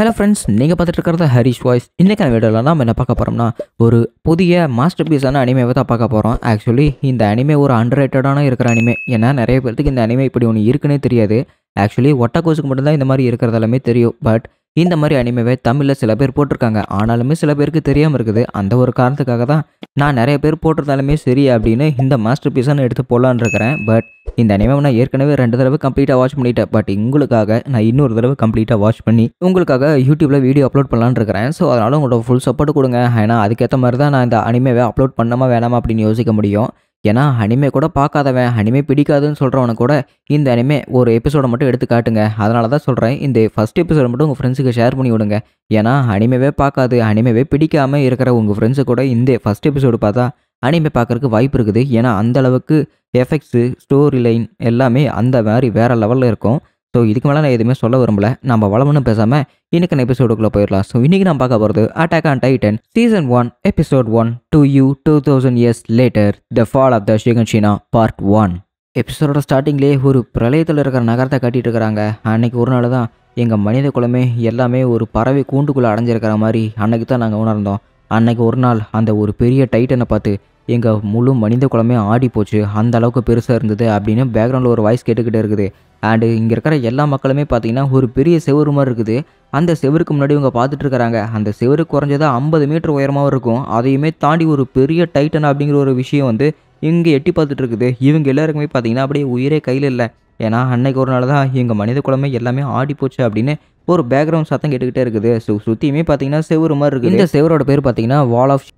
hello friends நீங்கள் பார்த்துட்டு இருக்கிறத ஹரிஷ் வாய்ஸ் இன்றைக்கான வீடியோவில் நம்ம என்ன பார்க்க போகிறோம்னா ஒரு புதிய மாஸ்டர் பீஸான அனிமேவை தான் பார்க்க போகிறோம் ஆக்சுவலி இந்த அனிமே ஒரு அண்டர்ரேட்டடான இருக்கிற அனிமே ஏன்னா நிறைய பேருக்கு இந்த அனிமே இப்படி ஒன்று இருக்குன்னே தெரியாது ஆக்சுவலி ஒட்டக்கோசுக்கு மட்டும்தான் இந்த மாதிரி இருக்கிறது எல்லாமே தெரியும் பட் இந்த மாதிரி அனிமேவை தமிழில் சில பேர் போட்டிருக்காங்க ஆனாலுமே சில பேருக்கு தெரியாமல் இருக்குது அந்த ஒரு காரணத்துக்காக தான் நான் நிறைய பேர் போட்டிருந்தாலுமே சரி அப்படின்னு இந்த மாஸ்டர் பீஸான எடுத்து போடலான் இருக்கிறேன் பட் இந்த அனிமே நான் ஏற்கனவே ரெண்டு தடவை கம்ப்ளீட்டாக வாட்ச் பண்ணிட்டேன் பட் உங்களுக்காக நான் இன்னொரு தடவை கம்ப்ளீட்டாக வாட்ச் பண்ணி உங்களுக்காக யூடியூப்பில் வீடியோ அப்லோட் பண்ணலான்னு இருக்கிறேன் ஸோ அதனால் உங்களோட ஃபுல் சப்போர்ட் கொடுங்க ஏன்னா அதுக்கேற்ற மாதிரி தான் நான் இந்த அனிமேவை அப்லோட் பண்ணாமல் வேணாமா அப்படின்னு யோசிக்க முடியும் ஏன்னா அனிமே கூட பார்க்காதவன் அனிமே பிடிக்காதுன்னு சொல்கிறவனை கூட இந்த அனிமே ஒரு எபிசோடை மட்டும் எடுத்து காட்டுங்க அதனால தான் சொல்கிறேன் இந்த ஃபஸ்ட் எபிசோட மட்டும் உங்கள் ஃப்ரெண்ட்ஸுக்கு ஷேர் பண்ணி விடுங்க ஏன்னா அனிமேவே பார்க்காது அனிமேவே பிடிக்காமல் இருக்கிற உங்கள் ஃப்ரெண்ட்ஸு கூட இந்த ஃபஸ்ட் எபிசோடு பார்த்தா அனிமே பார்க்குறதுக்கு வாய்ப்பு இருக்குது ஏன்னா அந்த அளவுக்கு எஃபெக்ட்ஸு ஸ்டோரி லைன் எல்லாமே அந்த மாதிரி வேறு லெவலில் இருக்கும் ஸோ இதுக்கு மேலே நான் எதுவுமே சொல்ல விரும்பல நம்ம வளமுன்னு பேசாமல் நான் எபிசோடுக்குள்ளே போயிடலாம் ஸோ இன்றைக்கி நான் பார்க்க போகிறது attack on Titan season one episode one to you two thousand years later the fall of the Shiganshina part one எபிசோடோட ஸ்டார்டிங்லேயே ஒரு பிரளயத்தில் இருக்கிற நகரத்தை கட்டிகிட்டு இருக்கிறாங்க அன்றைக்கி ஒரு நாள் தான் எங்கள் மனித குலமே எல்லாமே ஒரு பறவை கூண்டுக்குள்ளே அடைஞ்சிருக்கிற மாதிரி அன்னைக்கு தான் நாங்கள் உணர்ந்தோம் அன்னைக்கு ஒரு நாள் அந்த ஒரு பெரிய டைட்டனை பார்த்து எங்கள் முழு மனித குலமே ஆடி போச்சு அந்த அளவுக்கு பெருசாக இருந்தது அப்படின்னு பேக்ரவுண்டில் ஒரு வாய்ஸ் கேட்டுக்கிட்டே இருக்குது அண்டு இங்கே இருக்கிற எல்லா மக்களுமே பார்த்தீங்கன்னா ஒரு பெரிய செவரு மாதிரி இருக்குது அந்த செவருக்கு முன்னாடி இவங்க பார்த்துட்டு இருக்கிறாங்க அந்த செவரு குறைஞ்சதாக ஐம்பது மீட்டர் உயரமாக இருக்கும் அதையுமே தாண்டி ஒரு பெரிய டைட்டன் அப்படிங்கிற ஒரு விஷயம் வந்து இங்கே எட்டி பார்த்துட்டு இருக்குது இவங்க எல்லாருக்குமே பார்த்தீங்கன்னா அப்படியே உயிரே கையில் இல்லை ஏன்னா அன்னைக்கு ஒரு நாள் தான் எங்கள் மனித குழம்பு எல்லாமே ஆடி போச்சு அப்படின்னு ஒரு பேக்ரவுண்ட் சத்தம் கேட்டுக்கிட்டே இருக்குது ஸோ சுற்றியுமே பார்த்தீங்கன்னா செவரு மாதிரி இருக்குது இந்த செவரோட பேர் பார்த்தீங்கன்னா வால் ஆஃப்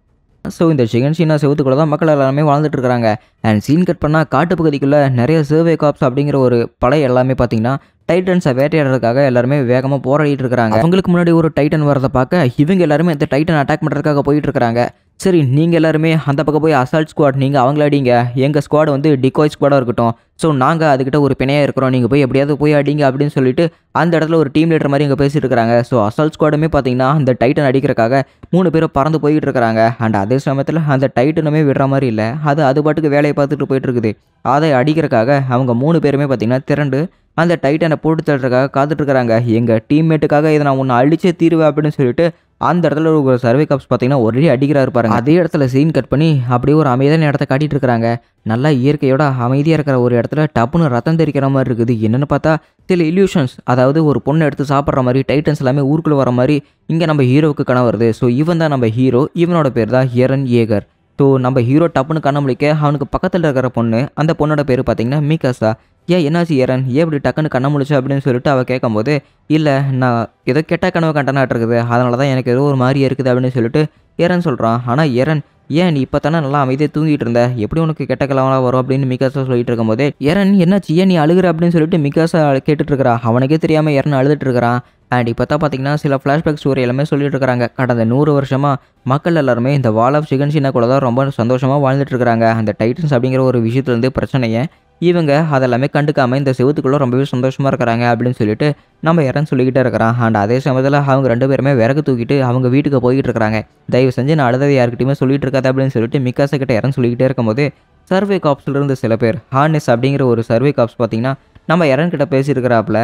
ஸோ இந்த சிகன் சீனா செவத்துக்குள்ள தான் மக்கள் எல்லாருமே வாழ்ந்துட்டு இருக்காங்க அண்ட் சீன் கட் பண்ணால் காட்டு பகுதிக்குள்ளே நிறைய சர்வே காப்ஸ் அப்படிங்கிற ஒரு படை எல்லாமே பார்த்தீங்கன்னா டைட்டன்ஸை வேட்டையாடுறதுக்காக எல்லாருமே வேகமாக போராடிட்டு இருக்காங்க அவங்களுக்கு முன்னாடி ஒரு டைட்டன் வரதை பார்க்க இவங்க எல்லாருமே இந்த டைட்டன் அட்டாக் பண்ணுறதுக்காக போயிட்டு இருக்காங்க சரி நீங்கள் எல்லாருமே அந்த பக்கம் போய் அசால்ட் ஸ்குவாட் நீங்கள் அவங்கள அடிங்க எங்கள் ஸ்குவாட் வந்து டிகோய் ஸ்குவாடாக இருக்கட்டும் ஸோ நாங்கள் அதுக்கிட்ட ஒரு பிணையாக இருக்கிறோம் நீங்கள் போய் எப்படியாவது போய் அடிங்க அப்படின்னு சொல்லிட்டு அந்த இடத்துல ஒரு டீம் லீடர் மாதிரி இங்கே பேசிட்டு இருக்காங்க ஸோ அசால்ட் ஸ்குவாடுமே பார்த்தீங்கன்னா அந்த டைட்டன் அடிக்கிறக்காக மூணு பேரும் பறந்து போய்கிட்டு இருக்காங்க அண்ட் அதே சமயத்தில் அந்த டைட்டனுமே விடுற மாதிரி இல்லை அது அது பாட்டுக்கு வேலையை பார்த்துட்டு போயிட்டு இருக்குது அதை அடிக்கிறக்காக அவங்க மூணு பேருமே பார்த்தீங்கன்னா திரண்டு அந்த டைட்டனை போட்டு தள்ளுறதுக்காக காத்துட்ருக்காங்க எங்கள் டீம்மேட்டுக்காக இதை நான் ஒன்று அழிச்சே தீருவேன் அப்படின்னு சொல்லிட்டு அந்த இடத்துல ஒரு சர்வே கப்ஸ் பார்த்தீங்கன்னா ஒரே அடிக்கிறாரு பாருங்க அதே இடத்துல சீன் கட் பண்ணி அப்படியே ஒரு அமைதியான இடத்த காட்டிகிட்டு இருக்கிறாங்க நல்லா இயற்கையோட அமைதியாக இருக்கிற ஒரு இடத்துல டப்புன்னு ரத்தம் தெரிக்கிற மாதிரி இருக்குது என்னென்னு பார்த்தா சில இல்யூஷன்ஸ் அதாவது ஒரு பொண்ணை எடுத்து சாப்பிட்ற மாதிரி டைட்டன்ஸ் எல்லாமே ஊருக்குள்ளே வர மாதிரி இங்கே நம்ம ஹீரோவுக்கு கனவு வருது ஸோ இவன் தான் நம்ம ஹீரோ இவனோட பேர் தான் ஹியரன் ஏகர் ஸோ நம்ம ஹீரோ டப்புன்னு கண்ணமுடிக்க அவனுக்கு பக்கத்தில் இருக்கிற பொண்ணு அந்த பொண்ணோட பேர் பார்த்தீங்கன்னா மீகாசா ஏன் என்னாச்சு ஏரன் ஏன் இப்படி டக்குன்னு கண்ண முடிச்சு அப்படின்னு சொல்லிட்டு அவள் கேட்கும்போது இல்லை நான் ஏதோ கெட்ட கனவு கண்டனாட்டு இருக்குது அதனால தான் எனக்கு ஏதோ ஒரு மாதிரியே இருக்குது அப்படின்னு சொல்லிட்டு ஏறன் சொல்கிறான் ஆனால் ஏறன் ஏன் நீ இப்போ தானே நல்லா அமைதியாக தூங்கிட்டு இருந்த எப்படி உனக்கு கெட்ட கலவலாம் வரும் அப்படின்னு மிகாசா சொல்லிட்டு இருக்கும்போது ஏரன் என்னாச்சு ஏன் நீ அழுகிற அப்படின்னு சொல்லிட்டு மிகாசா கேட்டுட்டு இருக்கிறா அவனுக்கே தெரியாமல் ஏரன் அழுதுட்டு இருக்கிறான் அண்ட் இப்போ தான் பார்த்தீங்கன்னா சில ஃப்ளாஷ்பேக் ஸ்டோரி எல்லாமே சொல்லிட்டு இருக்கிறாங்க கடந்த நூறு வருஷமாக மக்கள் எல்லாருமே இந்த வால் ஆஃப் சிகன் கூட தான் ரொம்ப சந்தோஷமாக வாழ்ந்துட்டு இருக்கிறாங்க அந்த டைட்டன்ஸ் அப்படிங்கிற ஒரு விஷயத்துலேருந்து பிரச்சனையை இவங்க அதெல்லாமே கண்டுக்காமல் இந்த செவத்துக்குள்ளே ரொம்பவே சந்தோஷமாக இருக்கிறாங்க அப்படின்னு சொல்லிட்டு நம்ம யாரும் சொல்லிக்கிட்டே இருக்கிறான் அண்ட் அதே சமயத்தில் அவங்க ரெண்டு பேருமே விறகு தூக்கிட்டு அவங்க வீட்டுக்கு போய்கிட்டு இருக்கிறாங்க தயவு செஞ்சு நான் அழுததை யாருக்கிட்டையுமே சொல்லிட்டு இருக்காது அப்படின்னு சொல்லிட்டு மிக்காச கிட்ட இறந்து சொல்லிக்கிட்டே இருக்கும்போது சர்வே காப்ஸ்ல இருந்த சில பேர் ஹார்னஸ் அப்படிங்கிற ஒரு சர்வே காப்ஸ் பார்த்தீங்கன்னா நம்ம இறன்கிட்ட கிட்ட பேசியிருக்கிறாப்புல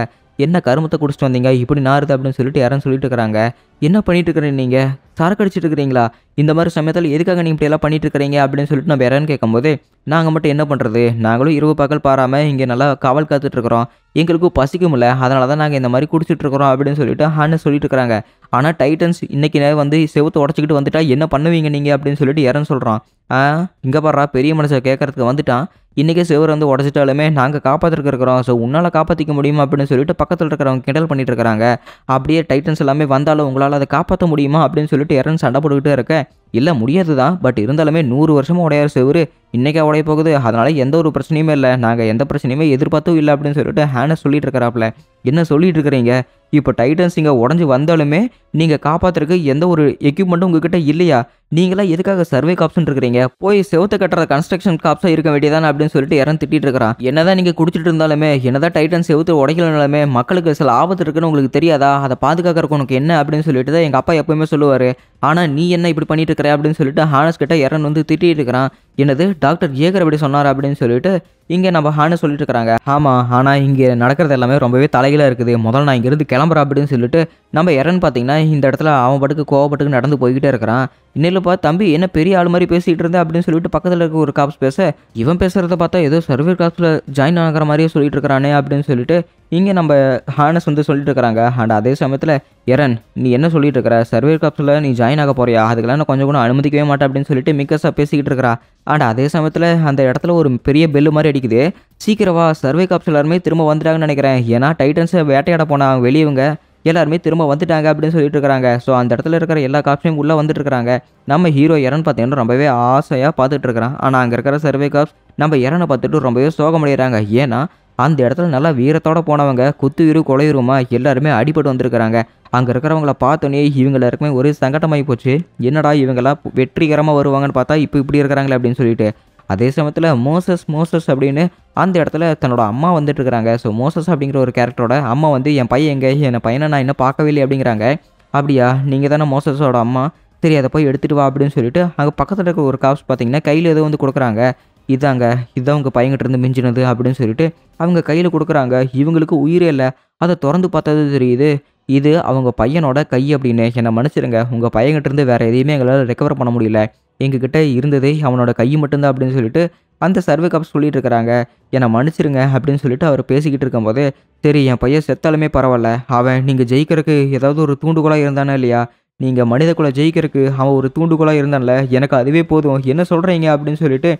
என்ன கருமத்தை குடிச்சிட்டு வந்தீங்க இப்படி நாருது அப்படின்னு சொல்லிட்டு யாரும் சொல்லிட்டு இருக்கிறாங்க என்ன பண்ணிட்டு இருக்கிறீங்க நீங்கள் சரக்கு அடிச்சிட்டு இருக்கிறீங்களா இந்த மாதிரி சமயத்தில் எதுக்காக நீங்கள் இப்படியெல்லாம் பண்ணிட்டு இருக்கிறீங்க அப்படின்னு சொல்லிட்டு நம்ம கேட்கும் கேட்கும்போது நாங்கள் மட்டும் என்ன பண்ணுறது நாங்களும் இரவு பகல் பாராமல் இங்கே நல்லா காவல் காத்துட்ருக்குறோம் எங்களுக்கும் பசிக்கும்ல அதனால தான் நாங்கள் இந்த மாதிரி இருக்கிறோம் அப்படின்னு சொல்லிட்டு ஹான்னு சொல்லிட்டு இருக்கிறாங்க ஆனால் டைட்டன்ஸ் இன்றைக்கி வந்து செவத்து உடச்சிக்கிட்டு வந்துட்டா என்ன பண்ணுவீங்க நீங்கள் அப்படின்னு சொல்லிட்டு யாரன்னு சொல்கிறான் இங்கே பாடுறா பெரிய மனுஷன் கேட்குறதுக்கு வந்துட்டான் இன்றைக்கே சுவர் வந்து உடச்சிட்டாலுமே நாங்கள் காப்பாற்றிருக்கிறோம் ஸோ உன்னால் காப்பாற்றிக்க முடியுமா அப்படின்னு சொல்லிட்டு பக்கத்தில் இருக்கிறவங்க கிண்டல் பண்ணிட்டு இருக்கிறாங்க அப்படியே டைட்டன்ஸ் எல்லாமே வந்தாலும் உங்களால் அதை காப்பாற்ற முடியுமா அப்படின்னு சொல்லிட்டு யாரும் சண்டை போட்டுக்கிட்டே இருக்க இல்லை முடியாது தான் பட் இருந்தாலுமே நூறு வருஷமாக உடையார் செவ்வர் இன்றைக்கா உடைய போகுது அதனால் எந்த ஒரு பிரச்சனையுமே இல்லை நாங்கள் எந்த பிரச்சனையுமே எதிர்பார்த்தும் இல்லை அப்படின்னு சொல்லிட்டு ஹேனஸ் சொல்லிட்டு இருக்கிறாப்புல என்ன சொல்லிட்டு இருக்கிறீங்க இப்போ டைட்டன்ஸ் இங்கே உடஞ்சி வந்தாலுமே நீங்கள் காப்பாற்றுறதுக்கு எந்த ஒரு எக்யூப்மெண்ட்டும் உங்ககிட்ட இல்லையா நீங்களாம் எதுக்காக சர்வே காப்ஸ்னு இருக்கிறீங்க போய் செவத்து கட்டுற கன்ஸ்ட்ரக்ஷன் காப்ஸாக இருக்க வேண்டியதானே அப்படின்னு சொல்லிட்டு இறந்து திட்டிகிட்டு இருக்கிறான் என்னதான் நீங்கள் குடிச்சிட்டு இருந்தாலுமே என்னதான் டைட்டன் செவத்து உடைக்கலனாலுமே மக்களுக்கு சில ஆபத்து இருக்குன்னு உங்களுக்கு தெரியாதா அதை பாதுகாக்கிறதுக்கு உனக்கு என்ன அப்படின்னு சொல்லிட்டு தான் எங்கள் அப்பா எப்பவுமே சொல்லுவார் ஆனால் நீ என்ன இப்படி பண்ணிட்டு அப்படின்னு சொல்லிட்டு ஹானஸ் கிட்ட எரன் வந்து திட்டிகிட்டு இருக்கிறான் என்னது டாக்டர் ஏகர் அப்படி சொன்னார் அப்படின்னு சொல்லிட்டு இங்கே நம்ம ஹானஸ் சொல்லிட்டு இருக்கிறாங்க ஆமாம் ஆனால் இங்கே நடக்கிறது எல்லாமே ரொம்பவே தலையில இருக்குது முதல் நான் இங்கேருந்து கிளம்புறேன் அப்படின்னு சொல்லிட்டு நம்ம எரன் பார்த்தீங்கன்னா இந்த இடத்துல அவன் பட்டுக்கு கோவப்பட்டுக்கு நடந்து போய்கிட்டே இருக்கிறான் இன்னிலப்பா தம்பி என்ன பெரிய ஆள் மாதிரி பேசிகிட்டு இருந்தா அப்படின்னு சொல்லிட்டு பக்கத்தில் இருக்க ஒரு காப்ஸ் பேச இவன் பேசுகிறத பார்த்தா ஏதோ சர்வே காப்ஸில் ஜாயின் ஆகிற மாதிரியே சொல்லிட்டு இருக்கிறானே அப்படின்னு சொல்லிட்டு இங்கே நம்ம ஹானஸ் வந்து சொல்லிட்டு இருக்கிறாங்க அண்ட் அதே சமயத்தில் எரன் நீ என்ன சொல்லிட்டு இருக்கிற சர்வே கப்ஸில் நீ ஜாயின் ஆக போறியா அதுக்கெல்லாம் நான் கொஞ்சம் கூட அனுமதிக்கவே மாட்டேன் அப்படின்னு சொல்லிட்டு மிக்கஸாக பேசிக்கிட்டு இருக்கிறா அண்ட் அதே சமயத்தில் அந்த இடத்துல ஒரு பெரிய பெல்லு மாதிரி அடிக்குது சீக்கிரவா சர்வே கப்ஸ் எல்லாருமே திரும்ப வந்துட்டாங்கன்னு நினைக்கிறேன் ஏன்னா டைட்டன்ஸை வேட்டையாட போனாங்க வெளியவங்க எல்லாருமே திரும்ப வந்துட்டாங்க அப்படின்னு சொல்லிட்டு இருக்கிறாங்க ஸோ அந்த இடத்துல இருக்கிற எல்லா காப்ஸையும் உள்ளே வந்துட்டு இருக்கிறாங்க நம்ம ஹீரோ இரன் பார்த்தீங்கன்னா ரொம்பவே ஆசையாக பார்த்துட்டு இருக்கிறான் ஆனால் அங்கே இருக்கிற சர்வே காப்ஸ் நம்ம இரனை பார்த்துட்டு ரொம்பவே சோகமடைகிறாங்க ஏன்னா அந்த இடத்துல நல்லா வீரத்தோடு போனவங்க குத்துயிரு கொலையுருமா எல்லாருமே அடிபட்டு வந்திருக்கிறாங்க அங்கே இருக்கிறவங்கள பார்த்தோன்னே இவங்க எல்லாருக்குமே ஒரே சங்கடமாகி போச்சு என்னடா இவங்களாம் வெற்றிகரமாக வருவாங்கன்னு பார்த்தா இப்போ இப்படி இருக்கிறாங்களே அப்படின்னு சொல்லிட்டு அதே சமயத்தில் மோசஸ் மோசஸ் அப்படின்னு அந்த இடத்துல தன்னோட அம்மா வந்துட்டு இருக்கிறாங்க ஸோ மோசஸ் அப்படிங்கிற ஒரு கேரக்டரோட அம்மா வந்து என் பையன் எங்கே என் பையனை நான் இன்னும் பார்க்கவே இல்லை அப்படிங்கிறாங்க அப்படியா நீங்கள் தானே மோசஸோட அம்மா சரி அதை போய் எடுத்துகிட்டு வா அப்படின்னு சொல்லிட்டு அங்கே பக்கத்தில் இருக்க ஒரு காப்ஸ் பார்த்தீங்கன்னா கையில் எதுவும் வந்து கொடுக்குறாங்க இதாங்க இதான் உங்கள் இருந்து மிஞ்சினது அப்படின்னு சொல்லிட்டு அவங்க கையில் கொடுக்குறாங்க இவங்களுக்கு உயிரே இல்லை அதை திறந்து பார்த்தது தெரியுது இது அவங்க பையனோட கை அப்படின்னு என்னை மன்னிச்சிருங்க உங்கள் இருந்து வேறு எதையுமே எங்களால் ரெக்கவர் பண்ண முடியல எங்ககிட்ட இருந்தது அவனோட கை மட்டும்தான் அப்படின்னு சொல்லிட்டு அந்த சர்வே கப் சொல்லிட்டு இருக்கிறாங்க என்னை மன்னிச்சிருங்க அப்படின்னு சொல்லிட்டு அவர் பேசிக்கிட்டு இருக்கும்போது சரி என் பையன் செத்தாலுமே பரவாயில்ல அவன் நீங்கள் ஜெயிக்கிறதுக்கு ஏதாவது ஒரு தூண்டுகோலாக இருந்தானா இல்லையா நீங்கள் மனித குல ஜெயிக்கிறதுக்கு அவன் ஒரு தூண்டுகோலாக இருந்தான்ல எனக்கு அதுவே போதும் என்ன சொல்கிறீங்க அப்படின்னு சொல்லிட்டு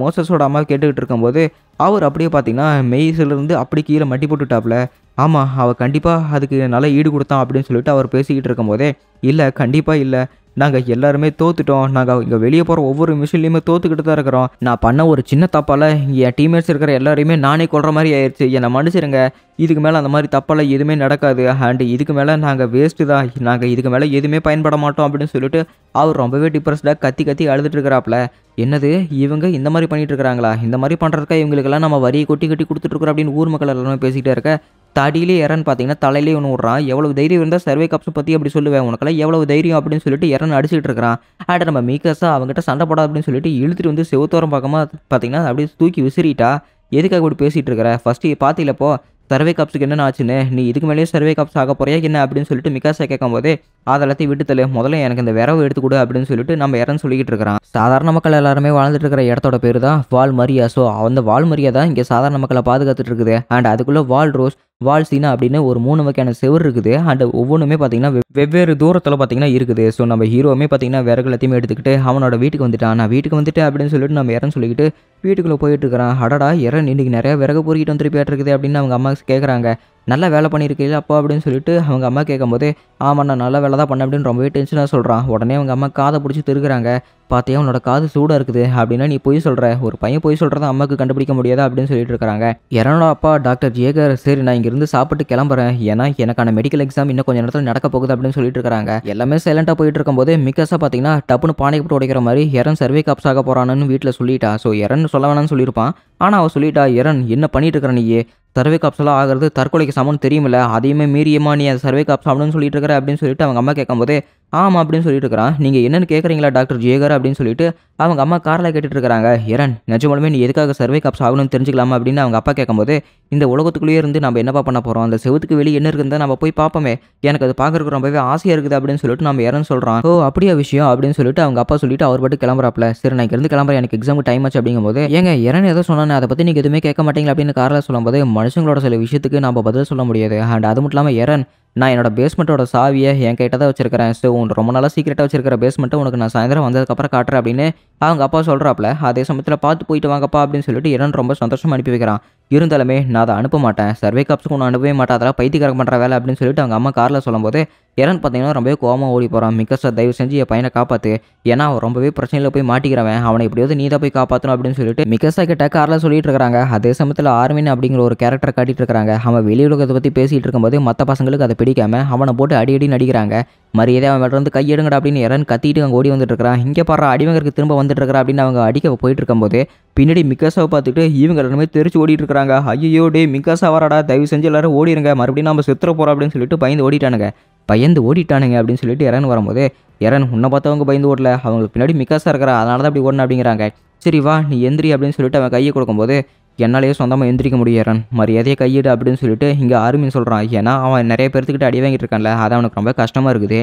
மோசஸோட அம்மா கேட்டுக்கிட்டு இருக்கும்போது அவர் அப்படியே பார்த்தீங்கன்னா மெய்ஸிலிருந்து அப்படி கீழே மட்டி போட்டுட்டாப்புல ஆமாம் அவள் கண்டிப்பாக அதுக்கு நல்லா ஈடு கொடுத்தான் அப்படின்னு சொல்லிட்டு அவர் பேசிக்கிட்டு இருக்கும்போதே இல்லை கண்டிப்பாக இல்லை நாங்கள் எல்லாருமே தோத்துட்டோம் நாங்கள் இங்கே வெளியே போகிற ஒவ்வொரு மிஷின்லையுமே தோத்துக்கிட்டு தான் இருக்கிறோம் நான் பண்ண ஒரு சின்ன தப்பால் என் டீம்மேட்ஸ் இருக்கிற எல்லாரையுமே நானே கொள்கிற மாதிரி ஆயிடுச்சு என்னை மன்னிச்சிருங்க இதுக்கு மேலே அந்த மாதிரி தப்பெல்லாம் எதுவுமே நடக்காது அண்டு இதுக்கு மேலே நாங்கள் வேஸ்ட்டு தான் நாங்கள் இதுக்கு மேலே எதுவுமே பயன்பட மாட்டோம் அப்படின்னு சொல்லிட்டு அவர் ரொம்பவே டிப்ரெஸ்டாக கத்தி கத்தி அழுதுட்டுருக்கிறாப்புல என்னது இவங்க இந்த மாதிரி பண்ணிகிட்டு இருக்கிறாங்களா இந்த மாதிரி பண்ணுறதுக்கா இவங்களுக்கெல்லாம் நம்ம வரியை கொட்டி கட்டி கொடுத்துட்ருக்குறோம் அப்படின்னு ஊர் மக்கள் எல்லாமே பேசிக்கிட்டே இருக்க தடியிலே இறன் பார்த்தீங்கன்னா தலையிலே ஒன்று விட்றான் எவ்வளோ தைரியம் இருந்தால் சர்வே கப்ஸ் பற்றி அப்படி சொல்லுவேன் உனக்கெல்லாம் எவ்வளோ தைரியம் அப்படின்னு சொல்லிட்டு இறன் அடிச்சுட்டு இருக்கிறான் ஆட நம்ம மீக்கஸாக அவங்ககிட்ட சண்டை போடா அப்படின்னு சொல்லிட்டு இழுத்துட்டு வந்து செவத்தோரம் பக்கமாக பார்த்தீங்கன்னா அப்படியே தூக்கி விசிறிட்டா எதுக்காக இப்படி பேசிகிட்டு இருக்கிற ஃபஸ்ட்டு பார்த்தீங்களப்போ சர்வே கப்ஸுக்கு என்னென்ன ஆச்சுன்னு நீ இதுக்கு மேலேயே சர்வே கப்ஸ் ஆக போறியா என்ன அப்படின்னு சொல்லிட்டு மிகாசா கேட்கும் போதே அதெல்லாத்தையும் விட்டு முதல்ல எனக்கு இந்த விரவை எடுத்து கொடு அப்படின்னு சொல்லிட்டு நம்ம இறந்து சொல்லிக்கிட்டு இருக்கிறான் சாதாரண மக்கள் எல்லாருமே வாழ்ந்துட்டு இருக்கிற இடத்தோட பேர் தான் வால் மரியா ஸோ அந்த வால் மரியா தான் இங்கே சாதாரண மக்களை பாதுகாத்துட்டு இருக்குது அண்ட் அதுக்குள்ளே வால் ரோஸ் வால் சீனா அப்படின்னு ஒரு மூணு வகையான செவர் இருக்குது அண்ட் ஒவ்வொன்றுமே பார்த்தீங்கன்னா வெவ்வேறு தூரத்தில் பார்த்தீங்கன்னா இருக்குது ஸோ நம்ம ஹீரோவுமே பார்த்தீங்கன்னா விறகு எல்லாத்தையுமே எடுத்துக்கிட்டு அவனோட வீட்டுக்கு வந்துட்டான் நான் வீட்டுக்கு வந்துட்டு அப்படின்னு சொல்லிட்டு நம்ம இறன்னு சொல்லிட்டு வீட்டுக்குள்ளே போயிட்டு இருக்கிறான் அடடா இறன் இன்றைக்கி நிறையா விறகு பொறுக்கிட்டு வந்துட்டு போயிட்டு இருக்குது அப்படின்னு அவங்க அம்மா கேட்குறாங்க நல்லா வேலை பண்ணியிருக்கீங்களா அப்பா அப்படின்னு சொல்லிட்டு அவங்க அம்மா கேட்கும்போது ஆமாண்ணா நல்லா வேலை தான் பண்ண அப்படின்னு ரொம்பவே டென்ஷனாக சொல்கிறான் உடனே அவங்க அம்மா காதை பிடிச்சி திருக்குறாங்க பார்த்தியா உன்னோட காது சூடாக இருக்குது அப்படின்னா நீ போய் சொல்கிற ஒரு பையன் போய் சொல்கிறத அம்மாவுக்கு கண்டுபிடிக்க முடியாதா அப்படின்னு சொல்லிட்டு இருக்காங்க யாரோட அப்பா டாக்டர் ஜேகர் சரி நான் இங்கேருந்து சாப்பிட்டு கிளம்புறேன் ஏன்னா எனக்கான மெடிக்கல் எக்ஸாம் இன்னும் கொஞ்சம் நேரத்தில் நடக்க போகுது அப்படின்னு சொல்லிட்டு இருக்காங்க எல்லாமே சைலண்டாக போயிட்டு இருக்கும்போது மிக்கஸாக பார்த்தீங்கன்னா டப்புன்னு பானைக்கு போட்டு உடைக்கிற மாதிரி எரன் சர்வே காப்ஸ் ஆக போகிறானுன்னு வீட்டில் சொல்லிட்டா ஸோ எரன் சொல்ல வேணாம்னு சொல்லியிருப்பான் ஆனால் அவள் சொல்லிட்டா இரன் என்ன பண்ணிட்டு இருக்கிற நீயே சர்வே காப்ஸ்லாம் ஆகிறது தற்கொலைக்கு சமம்னு தெரியுமில்ல அதையுமே மீறியமா நீ சர்வே காப்ஸ் அப்படின்னு சொல்லிட்டு இருக்கிற அப்படின்னு சொல்லிட்டு அவங்க அம்மா கேட்கும்போது ஆமாம் அப்படின்னு சொல்லிட்டு இருக்கிறான் நீங்கள் என்னென்னு கேட்குறீங்களா டாக்டர் ஜேகர் அப்படின்னு சொல்லிட்டு அவங்க அம்மா காரில் கேட்டுட்டு இரன் ஏரன் நிஜமாலுமே நீ எதுக்காக சர்வே கப்ஸ் ஆகணும்னு தெரிஞ்சுக்கலாமா அப்படின்னு அவங்க அப்பா கேட்கும்போது இந்த உலகத்துக்குள்ளேயே இருந்து நம்ம என்னப்பா பண்ண போகிறோம் அந்த செவத்துக்கு வெளியே என்ன இருக்குன்னு நம்ம போய் பார்ப்போமே எனக்கு அது பார்க்குறதுக்கு ரொம்பவே ஆசையாக இருக்குது அப்படின்னு சொல்லிட்டு நம்ம ஏரன் சொல்கிறான் ஓ அப்படியா விஷயம் அப்படின்னு சொல்லிட்டு அவங்க அப்பா சொல்லிட்டு அவர் பாட்டு கிளம்புறாப்ல சரி நான் இங்கேருந்து கிளம்புறேன் எனக்கு எக்ஸாமுக்கு டைம் ஆச்சு அப்படிங்கும்போது ஏங்க ஏரன் எதை சொன்னானே அதை பற்றி நீங்கள் எதுவுமே கேட்க மாட்டீங்களா அப்படின்னு காரில் சொல்லும்போது மனுஷங்களோட சில விஷயத்துக்கு நம்ம பதில் சொல்ல முடியாது அண்ட் அது மட்டும் இல்லாமல் இரன் நான் என்னோட பேஸ்மெண்ட்டோட சாவியை என் கிட்ட தான் வச்சிருக்கிறேன் ஸோ உன் ரொம்ப நல்லா சீக்கிரட்டாக வச்சிருக்கிற பேஸ்மெண்ட்டை உனக்கு நான் சாயந்தரம் வந்ததுக்கப்புறம் காட்டுறேன் அப்படின்னு அவங்க அப்பா சொல்கிறாப்ல அதே சமயத்தில் பார்த்து போயிட்டு வாங்கப்பா அப்படின்னு சொல்லிட்டு இரண்டு ரொம்ப சந்தோஷமாக அனுப்பி வைக்கிறான் இருந்தாலுமே நான் அதை அனுப்ப மாட்டேன் சர்வே காப்ஸுக்கு ஒன்று அனுப்பவே மாட்டேன் அதெல்லாம் பைத்தியக்காரங்க பண்ணுற வேலை அப்படின்னு சொல்லிட்டு அவங்க அம்மா காரில் சொல்லும்போது இறன் பார்த்தீங்கன்னா ரொம்பவே கோவமாக ஓடி போகிறான் மிக்க சார் தயவு செஞ்சு என் பையனை காப்பாற்று ஏன்னா அவன் ரொம்பவே பிரச்சனையில் போய் மாட்டிக்கிறவன் அவனை எப்படியாவது நீ தான் போய் காப்பாற்றணும் அப்படின்னு சொல்லிட்டு மிக்கசா கிட்ட காரில் சொல்லிட்டு இருக்காங்க அதே சமயத்தில் ஆர்மின் அப்படிங்கிற ஒரு கேரக்டர் காட்டிட்டு இருக்கிறாங்க அவன் வெளியுலகத்தை பற்றி பேசிகிட்டு இருக்கும்போது மற்ற பசங்களுக்கு அதை பிடிக்காம அவனை போட்டு அடி அடி நடிக்கிறாங்க மரியாதை அவன் மேலே வந்து கையெடுங்கடா அப்படின்னு இறன் கத்திட்டு அங்கே ஓடி வந்துட்டு இருக்கிறான் இங்கே பாரு அடிவங்கருக்கு திரும்ப வந்துட்டு இருக்கிறா அப்படின்னு அவங்க அடிக்க போயிட்டு இருக்கும்போது பின்னாடி மிக்கசாவை பார்த்துட்டு இவங்க எல்லாமே தெரிச்சு ஓடிட்டு இருக்கிறாங்க பண்ணுறாங்க ஐயோ டே மிக்காசா வராடா தயவு செஞ்சு எல்லாரும் ஓடிடுங்க மறுபடியும் நம்ம செத்துற போகிறோம் அப்படின்னு சொல்லிட்டு பயந்து ஓடிட்டானுங்க பயந்து ஓடிட்டானுங்க அப்படின்னு சொல்லிட்டு இறன் வரும்போது இறன் உன்னை பார்த்தவங்க பயந்து ஓடல அவங்களுக்கு பின்னாடி மிக்காசா இருக்கிற அதனால தான் அப்படி ஓடணும் அப்படிங்கிறாங்க சரி வா நீ எந்திரி அப்படின்னு சொல்லிட்டு அவன் கையை கொடுக்கும்போது என்னாலேயே சொந்தமாக எந்திரிக்க இரன் மரியாதையை கையிடு அப்படின்னு சொல்லிட்டு இங்கே ஆர்மின்னு சொல்கிறான் ஏன்னா அவன் நிறைய பேர்த்துக்கிட்ட அடி வாங்கிட்டு இருக்கான்ல அது அவனுக்கு ரொம்ப கஷ்டமாக இருக்குது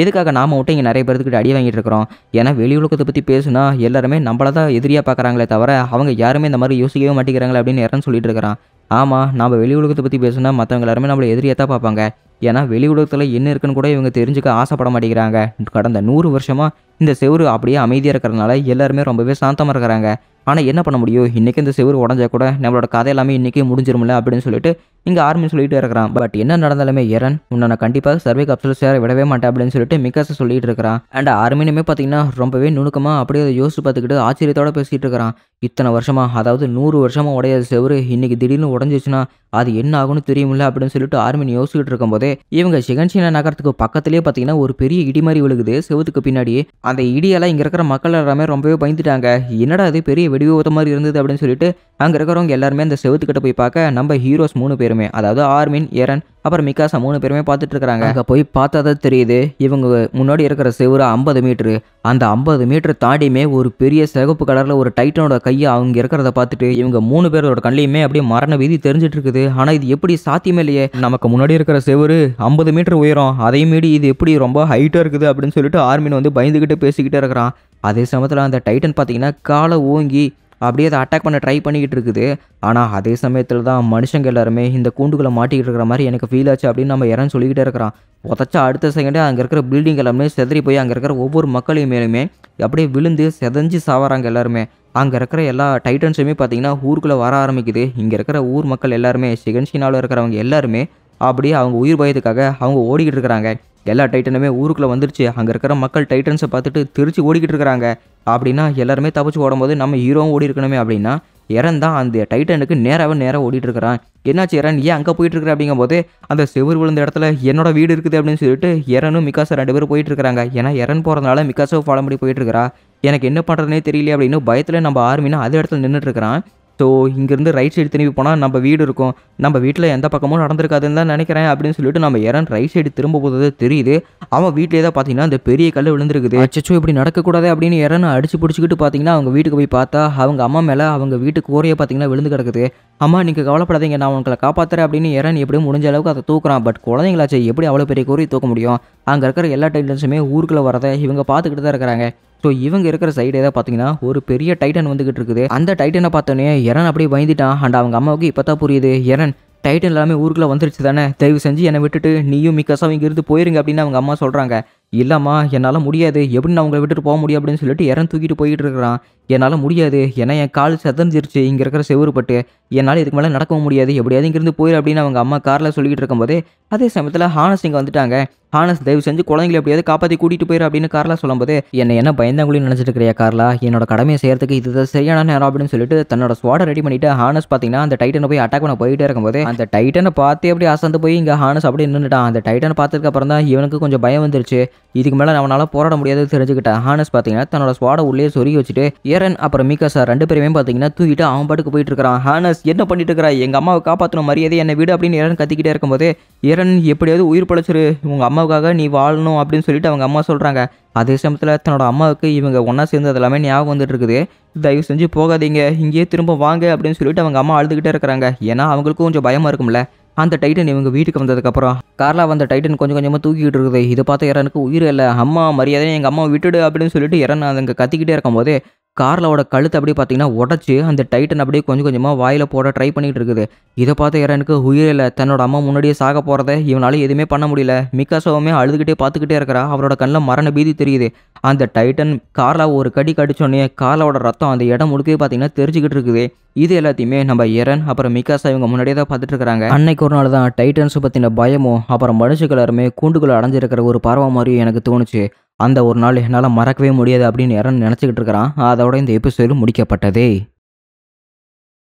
எதுக்காக நாம் மட்டும் இங்கே நிறைய பேர்த்துக்கிட்ட அடி வாங்கிட்டு இருக்கிறோம் ஏன்னா வெளி உலகத்தை பற்றி பேசுனா எல்லாருமே நம்மளை தான் எதிரியாக பார்க்குறாங்களே தவிர அவங்க யாருமே இந்த மாதிரி யோசிக்கவே மாட்டேங்கிறாங்களே அப்படின்னு யாரும் சொல்லிட்டு இருக்கிறான் ஆமாம் நாம் வெளி உலகத்தை பற்றி பேசுனா மற்றவங்க எல்லாருமே நம்மளை எதிரியாக தான் பார்ப்பாங்க ஏன்னா வெளி உலகத்தில் என்ன இருக்குன்னு கூட இவங்க தெரிஞ்சுக்க ஆசைப்பட மாட்டேங்கிறாங்க கடந்த நூறு வருஷமாக இந்த செவரு அப்படியே அமைதியாக இருக்கிறதுனால எல்லாருமே ரொம்பவே சாந்தமாக இருக்கிறாங்க ஆனால் என்ன பண்ண முடியும் இன்றைக்கி இந்த செவ்வறு உடஞ்சா கூட நம்மளோட கதை எல்லாமே இன்றைக்கே முடிஞ்சிருமில்ல அப்படின்னு சொல்லிட்டு இங்கே ஆர்மி சொல்லிட்டு இருக்கிறான் பட் என்ன நடந்தாலுமே இறன் உன்னை நான் கண்டிப்பாக சர்வே கப்சல் சேர விடவே மாட்டேன் அப்படின்னு சொல்லிட்டு மிக்காச சொல்லிட்டு இருக்கிறான் அண்ட் ஆர்மினுமே பார்த்தீங்கன்னா ரொம்பவே நுணுக்கமாக அப்படியே அதை யோசிச்சு பார்த்துக்கிட்டு ஆச்சரியத்தோட பேசிகிட்டு இருக்கிறான் இத்தனை வருஷமாக அதாவது நூறு வருஷமாக உடையாத செவ்வறு இன்றைக்கி திடீர்னு உடஞ்சிச்சுன்னா அது என்ன ஆகும்னு தெரியுமில்ல அப்படின்னு சொல்லிட்டு ஆர்மின் யோசிச்சுட்டு இருக்கும்போதே இவங்க சிகன்சீனா நகரத்துக்கு பக்கத்துலேயே பார்த்தீங்கன்னா ஒரு பெரிய இடி மாதிரி விழுகுது செவத்துக்கு பின்னாடி அந்த இடியெல்லாம் இங்கே இருக்கிற மக்கள் எல்லாமே ரொம்பவே பயந்துட்டாங்க என்னடா அது பெரிய வெடி விபத்து மாதிரி இருந்தது அப்படின்னு சொல்லிட்டு அங்கே இருக்கிறவங்க எல்லாருமே அந்த செவத்துக்கிட்ட போய் பார்க்க நம்ம ஹீரோஸ் மூணு பேருமே அதாவது ஆர்மின் ஏரன் அப்புறம் மிகாசா மூணு பேருமே பார்த்துட்டு இருக்கிறாங்க அங்கே போய் பார்த்தா தான் தெரியுது இவங்க முன்னாடி இருக்கிற செவரு ஐம்பது மீட்ரு அந்த ஐம்பது மீட்ரு தாண்டியுமே ஒரு பெரிய சிகப்பு கலரில் ஒரு டைட்டனோட கையை அவங்க இருக்கிறத பார்த்துட்டு இவங்க மூணு பேரோட கண்ணையுமே அப்படியே மரண வீதி தெரிஞ்சிட்டு இருக்குது ஆனால் இது எப்படி சாத்தியமே இல்லையே நமக்கு முன்னாடி இருக்கிற செவரு ஐம்பது மீட்டர் உயரம் அதையும் மீறி இது எப்படி ரொம்ப ஹைட்டாக இருக்குது அப்படின்னு சொல்லிட்டு ஆர்மின் வந்து பயந்துக்கிட்டு பேசிக்கிட்டே இருக்கிறான் அதே சமயத்தில் அந்த டைட்டன் பார்த்தீங்கன்னா காலை ஓங்கி அப்படியே அதை அட்டாக் பண்ண ட்ரை பண்ணிக்கிட்டு இருக்குது ஆனால் அதே சமயத்தில் தான் மனுஷங்க எல்லாருமே இந்த கூண்டுக்குள்ளே மாட்டிக்கிட்டு இருக்கிற மாதிரி எனக்கு ஃபீல் ஆச்சு அப்படின்னு நம்ம யாரும் சொல்லிக்கிட்டே இருக்கிறான் உதச்சா அடுத்த செகண்டே அங்கே இருக்கிற பில்டிங் எல்லாமே செதறி போய் அங்கே இருக்கிற ஒவ்வொரு மக்களையும் மேலுமே அப்படியே விழுந்து செதஞ்சு சாவறாங்க எல்லாருமே அங்கே இருக்கிற எல்லா டைட்டன்ஸுமே பார்த்தீங்கன்னா ஊருக்குள்ளே வர ஆரம்பிக்குது இங்கே இருக்கிற ஊர் மக்கள் எல்லாருமே சிகன்ஷினாவில் இருக்கிறவங்க எல்லாருமே அப்படி அவங்க உயிர் பயத்துக்காக அவங்க ஓடிக்கிட்டு இருக்கிறாங்க எல்லா டைட்டனுமே ஊருக்குள்ளே வந்துருச்சு அங்கே இருக்கிற மக்கள் டைட்டன்ஸை பார்த்துட்டு திருச்சி ஓடிக்கிட்டு இருக்கிறாங்க அப்படின்னா எல்லாருமே தப்பிச்சு ஓடும்போது நம்ம ஹீரோவும் ஓடி இருக்கணுமே அப்படின்னா இறன் தான் அந்த டைட்டனுக்கு நேராகவே நேராக ஓடிட்டு இருக்கிறான் என்னாச்சு இறன் ஏன் அங்கே போயிட்டு இருக்கிற அப்படிங்கும்போது அந்த செவ்வறு விழுந்த இடத்துல என்னோட வீடு இருக்குது அப்படின்னு சொல்லிட்டு இறனும் மிக்காசா ரெண்டு பேரும் போயிட்டு இருக்கிறாங்க ஏன்னா இறன் போகிறதுனால மிகாசோ ஃபாலோ பண்ணி போயிட்டு இருக்கிறா எனக்கு என்ன பண்ணுறதுனே தெரியல அப்படின்னு பயத்தில் நம்ம ஆர்மினா அதே இடத்துல நின்றுட்டு இருக்கிறான் ஸோ இங்கேருந்து ரைட் சைடு திரும்பி போனால் நம்ம வீடு இருக்கும் நம்ம வீட்டில் எந்த பக்கமும் நடந்திருக்காதுன்னு தான் நினைக்கிறேன் அப்படின்னு சொல்லிட்டு நம்ம இறன் ரைட் சைடு திரும்ப போகிறது தெரியுது அவன் வீட்டிலே தான் பார்த்தீங்கன்னா அந்த பெரிய கல் விழுந்திருக்குது அச்சோ இப்படி நடக்கக்கூடாது அப்படின்னு ஏறன் அடிச்சு பிடிச்சிக்கிட்டு பார்த்தீங்கன்னா அவங்க வீட்டுக்கு போய் பார்த்தா அவங்க அம்மா மேலே அவங்க வீட்டுக்கு ஓரையே பார்த்தீங்கன்னா விழுந்து கிடக்குது அம்மா நீங்கள் கவலைப்படாதீங்க நான் உங்களை காப்பாற்றுறேன் அப்படின்னு இறன் எப்படியும் முடிஞ்ச அளவுக்கு அதை தூக்குறான் பட் குழந்தைங்களாச்சு எப்படி அவ்வளோ பெரிய கோரி தூக்க முடியும் அங்கே இருக்கிற எல்லா டைட்டன்ஸுமே ஊருக்குள்ளே வரதை இவங்க பார்த்துக்கிட்டு தான் இருக்கிறாங்க ஸோ இவங்க இருக்கிற சைடு எதாவது பார்த்தீங்கன்னா ஒரு பெரிய டைட்டன் வந்துகிட்டு இருக்குது அந்த டைட்டனை பார்த்தோன்னே இரன் அப்படியே பயந்துட்டான் அண்ட் அவங்க அம்மாவுக்கு இப்போ தான் புரியுது எரன் டைட்டன் எல்லாமே ஊருக்குள்ளே வந்துருச்சு தானே தயவு செஞ்சு என்னை விட்டுட்டு நீயும் மிக்காசாவும் இருந்து போயிருங்க அப்படின்னு அவங்க அம்மா சொல்கிறாங்க இல்லைம்மா என்னால் முடியாது எப்படி நான் உங்களை விட்டுட்டு போக முடியும் அப்படின்னு சொல்லிட்டு இறந்து தூக்கிட்டு போயிட்டு இருக்கிறான் என்னால் முடியாது ஏன்னா என் கால் செதஞ்சிருச்சு இங்கே இருக்கிற செவ்வறு என்னால் இதுக்கு மேலே நடக்கவும் முடியாது எப்படியாவது இங்கேருந்து போயிரு அப்படின்னு அவங்க அம்மா காரில் சொல்லிக்கிட்டு இருக்கும்போது அதே சமயத்தில் ஹானஸ் இங்கே வந்துட்டாங்க ஹானஸ் தயவு செஞ்சு குழந்தைங்களை எப்படியாவது காப்பாற்றி கூட்டிகிட்டு போயிரு அப்படின்னு கார்லா சொல்லும்போது என்னை என்ன பயந்தாங்குழின்னு நினச்சிட்டு இருக்கிறியா கார்லா என்னோட கடமையை செய்யறதுக்கு இதுதான் சரியான நேரம் அப்படின்னு சொல்லிட்டு தன்னோட ஸ்வாடை ரெடி பண்ணிட்டு ஹானஸ் பார்த்தீங்கன்னா அந்த டைட்டனை போய் அட்டாக் பண்ண போயிட்டே இருக்கும்போது அந்த டைட்டனை பார்த்து அப்படி அசந்து போய் இங்கே ஹானஸ் அப்படியே நின்றுட்டான் அந்த டைட்டனை பார்த்ததுக்கு அப்புறம் தான் இவனுக்கு கொஞ்சம் பயம் வந்துருச்சு இதுக்கு மேலே அவனால் போராட முடியாது தெரிஞ்சுக்கிட்டேன் ஹானஸ் பார்த்தீங்கன்னா தன்னோட ஸ்வாடை உள்ளே சொருகி வச்சுட்டு ஏரன் அப்புறம் மீகா சார் ரெண்டு பேருமே பாத்தீங்கன்னா தூக்கிட்டு அவன் பாட்டுக்கு போயிட்டு இருக்கிறான் ஹானஸ் என்ன பண்ணிட்டு இருக்கிறா எங்கள் அம்மாவை காப்பாற்றணும் மரியாதை என்னை வீடு அப்படின்னு ஏரன் கத்திக்கிட்டே இருக்கும்போது ஏரன் எப்படியாவது உயிர் பழச்சிரு உங்கள் அம்மா அம்மாவுக்காக நீ வாழணும் அப்படின்னு சொல்லிட்டு அவங்க அம்மா சொல்கிறாங்க அதே சமயத்தில் தன்னோட அம்மாவுக்கு இவங்க ஒன்றா சேர்ந்தது எல்லாமே ஞாபகம் வந்துட்டு இருக்குது தயவு செஞ்சு போகாதீங்க இங்கேயே திரும்ப வாங்க அப்படின்னு சொல்லிட்டு அவங்க அம்மா அழுதுகிட்டே இருக்கிறாங்க ஏன்னா அவங்களுக்கும் கொஞ்சம் பயமாக இருக்கும்ல அந்த டைட்டன் இவங்க வீட்டுக்கு வந்ததுக்கப்புறம் கார்லா வந்த டைட்டன் கொஞ்சம் கொஞ்சமாக தூக்கிக்கிட்டு இருக்குது இதை பார்த்து இறனுக்கு உயிர் இல்லை அம்மா மரியாதையை எங்கள் அம்மா விட்டுடு அப்படின்னு சொல்லிட்டு இறன் அதுங்க கத்திக்கிட்டே இருக்கும்போது கார்லோட கழுத்து அப்படியே பார்த்தீங்கன்னா உடச்சி அந்த டைட்டன் அப்படியே கொஞ்சம் கொஞ்சமாக வாயில் போட ட்ரை பண்ணிகிட்டு இருக்குது இதை பார்த்து இறனுக்கு உயிரில் தன்னோட அம்மா முன்னாடியே சாக போகிறத இவனால் எதுவுமே பண்ண முடியல மிக்காசோவுமே அழுதுகிட்டே பார்த்துக்கிட்டே இருக்கிறா அவரோட கண்ணில் மரண பீதி தெரியுது அந்த டைட்டன் காரில் ஒரு கடி கடிச்சோடனே கார்லாவோட ரத்தம் அந்த இடம் முழுக்கவே பார்த்தீங்கன்னா தெரிஞ்சுக்கிட்டு இருக்குது இது எல்லாத்தையுமே நம்ம இரன் அப்புறம் மிகாசா இவங்க முன்னாடியே தான் பார்த்துட்டு இருக்காங்க அன்னைக்கு ஒரு நாள் தான் டைட்டன்ஸ் பற்றின பயமும் அப்புறம் மனுஷ கலருமே கூண்டுக்குள்ளே அடைஞ்சிருக்கிற ஒரு பறவை மாதிரியும் எனக்கு தோணுச்சு அந்த ஒரு நாள் என்னால் மறக்கவே முடியாது அப்படின்னு யாரும் நினச்சிக்கிட்டு இருக்கிறான் அதோட இந்த எபிசோடு முடிக்கப்பட்டது